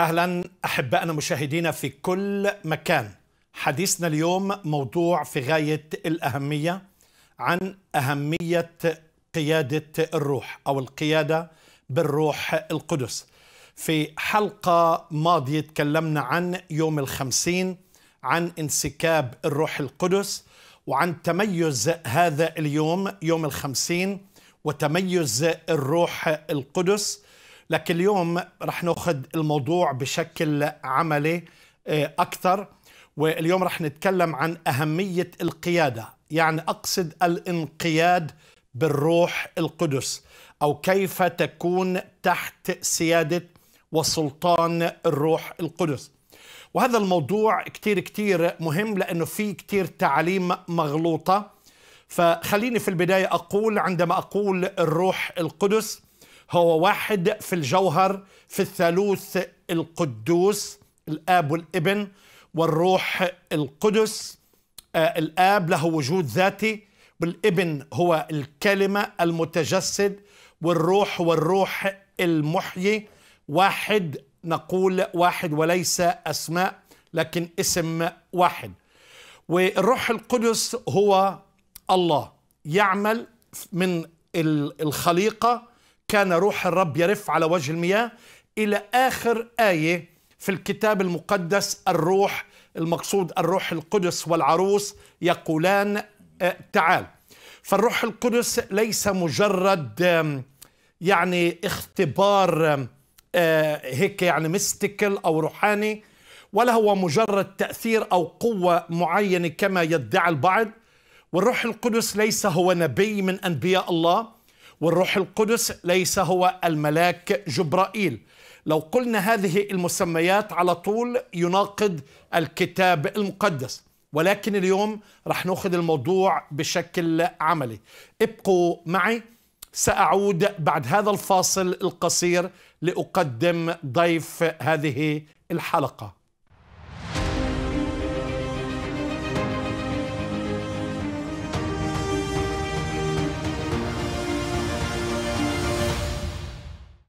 اهلا احبائنا مشاهدينا في كل مكان حديثنا اليوم موضوع في غايه الاهميه عن اهميه قياده الروح او القياده بالروح القدس في حلقه ماضيه تكلمنا عن يوم الخمسين عن انسكاب الروح القدس وعن تميز هذا اليوم يوم الخمسين وتميز الروح القدس لكن اليوم رح ناخذ الموضوع بشكل عملي آه، اكثر واليوم رح نتكلم عن اهميه القياده يعني اقصد الانقياد بالروح القدس او كيف تكون تحت سياده وسلطان الروح القدس وهذا الموضوع كتير كتير مهم لأنه في كتير تعليم مغلوطة فخليني في البداية أقول عندما أقول الروح القدس هو واحد في الجوهر في الثالوث القدوس الاب والابن والروح القدس آه، الاب له وجود ذاتي والابن هو الكلمه المتجسد والروح والروح المحيي واحد نقول واحد وليس اسماء لكن اسم واحد والروح القدس هو الله يعمل من الخليقه كان روح الرب يرف على وجه المياه إلى آخر آية في الكتاب المقدس الروح المقصود الروح القدس والعروس يقولان آه، تعال فالروح القدس ليس مجرد يعني اختبار آه، هيك يعني ميستيكال أو روحاني ولا هو مجرد تأثير أو قوة معينة كما يدعي البعض والروح القدس ليس هو نبي من أنبياء الله والروح القدس ليس هو الملاك جبرائيل لو قلنا هذه المسميات على طول يناقض الكتاب المقدس ولكن اليوم رح ناخذ الموضوع بشكل عملي ابقوا معي سأعود بعد هذا الفاصل القصير لأقدم ضيف هذه الحلقة